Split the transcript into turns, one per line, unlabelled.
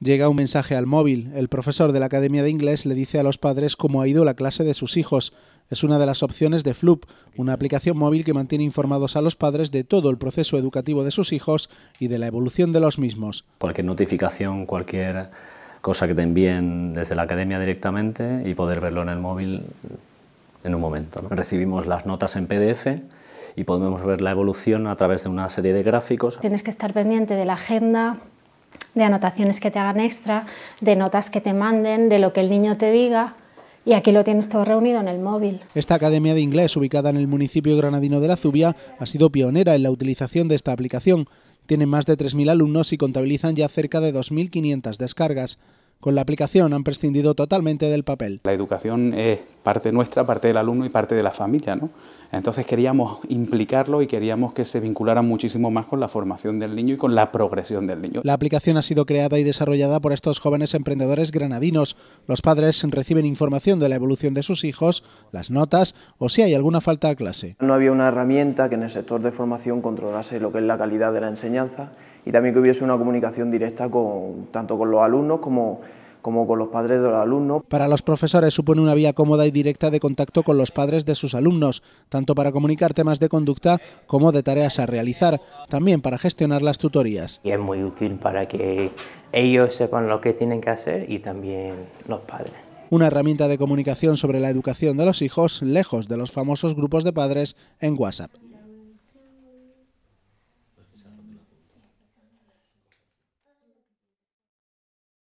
Llega un mensaje al móvil. El profesor de la Academia de Inglés le dice a los padres cómo ha ido la clase de sus hijos. Es una de las opciones de Flup, una aplicación móvil que mantiene informados a los padres de todo el proceso educativo de sus hijos y de la evolución de los mismos.
Cualquier notificación, cualquier cosa que te envíen desde la academia directamente y poder verlo en el móvil en un momento. Recibimos las notas en PDF y podemos ver la evolución a través de una serie de gráficos.
Tienes que estar pendiente de la agenda, de anotaciones que te hagan extra, de notas que te manden, de lo que el niño te diga. Y aquí lo tienes todo reunido en el móvil.
Esta academia de inglés, ubicada en el municipio granadino de La Zubia, ha sido pionera en la utilización de esta aplicación. Tiene más de 3.000 alumnos y contabilizan ya cerca de 2.500 descargas. Con la aplicación han prescindido totalmente del papel. La educación es parte nuestra, parte del alumno y parte de la familia. ¿no? Entonces queríamos implicarlo y queríamos que se vincularan muchísimo más con la formación del niño y con la progresión del niño. La aplicación ha sido creada y desarrollada por estos jóvenes emprendedores granadinos. Los padres reciben información de la evolución de sus hijos, las notas o si hay alguna falta a clase.
No había una herramienta que en el sector de formación controlase lo que es la calidad de la enseñanza y también que hubiese una comunicación directa con, tanto con los alumnos como como con los padres de los alumnos.
Para los profesores supone una vía cómoda y directa de contacto con los padres de sus alumnos, tanto para comunicar temas de conducta como de tareas a realizar, también para gestionar las tutorías.
Y es muy útil para que ellos sepan lo que tienen que hacer y también los padres
una herramienta de comunicación sobre la educación de los hijos lejos de los famosos grupos de padres en WhatsApp.